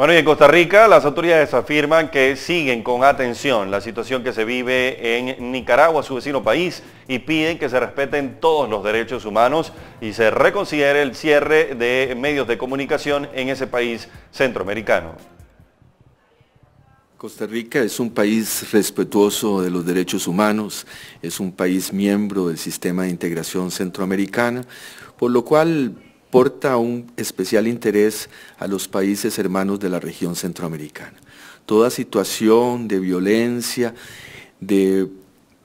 Bueno, y en Costa Rica las autoridades afirman que siguen con atención la situación que se vive en Nicaragua, su vecino país, y piden que se respeten todos los derechos humanos y se reconsidere el cierre de medios de comunicación en ese país centroamericano. Costa Rica es un país respetuoso de los derechos humanos, es un país miembro del sistema de integración centroamericana, por lo cual porta un especial interés a los países hermanos de la región centroamericana. Toda situación de violencia, de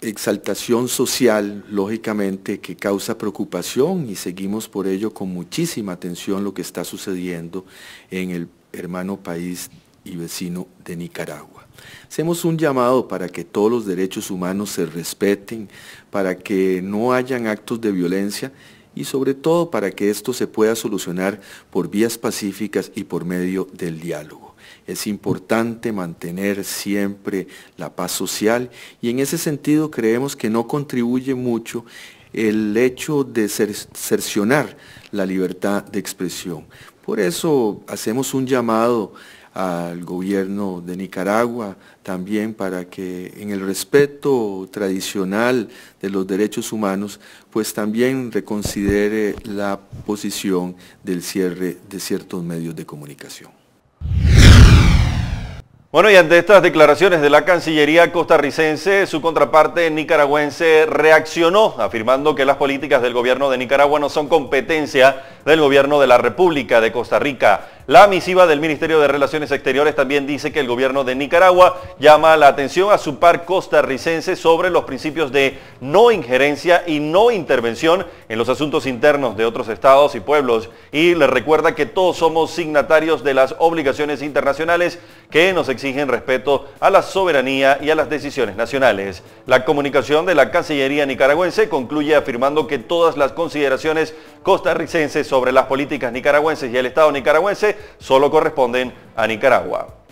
exaltación social, lógicamente, que causa preocupación y seguimos por ello con muchísima atención lo que está sucediendo en el hermano país y vecino de Nicaragua. Hacemos un llamado para que todos los derechos humanos se respeten, para que no hayan actos de violencia y sobre todo para que esto se pueda solucionar por vías pacíficas y por medio del diálogo. Es importante mantener siempre la paz social y en ese sentido creemos que no contribuye mucho el hecho de cercionar la libertad de expresión. Por eso hacemos un llamado al gobierno de Nicaragua, también para que en el respeto tradicional de los derechos humanos, pues también reconsidere la posición del cierre de ciertos medios de comunicación. Bueno, y ante estas declaraciones de la Cancillería costarricense, su contraparte nicaragüense reaccionó afirmando que las políticas del gobierno de Nicaragua no son competencia del Gobierno de la República de Costa Rica. La misiva del Ministerio de Relaciones Exteriores también dice que el gobierno de Nicaragua llama la atención a su par costarricense sobre los principios de no injerencia y no intervención en los asuntos internos de otros estados y pueblos y le recuerda que todos somos signatarios de las obligaciones internacionales que nos exigen respeto a la soberanía y a las decisiones nacionales. La comunicación de la Cancillería nicaragüense concluye afirmando que todas las consideraciones costarricenses son sobre las políticas nicaragüenses y el Estado nicaragüense solo corresponden a Nicaragua.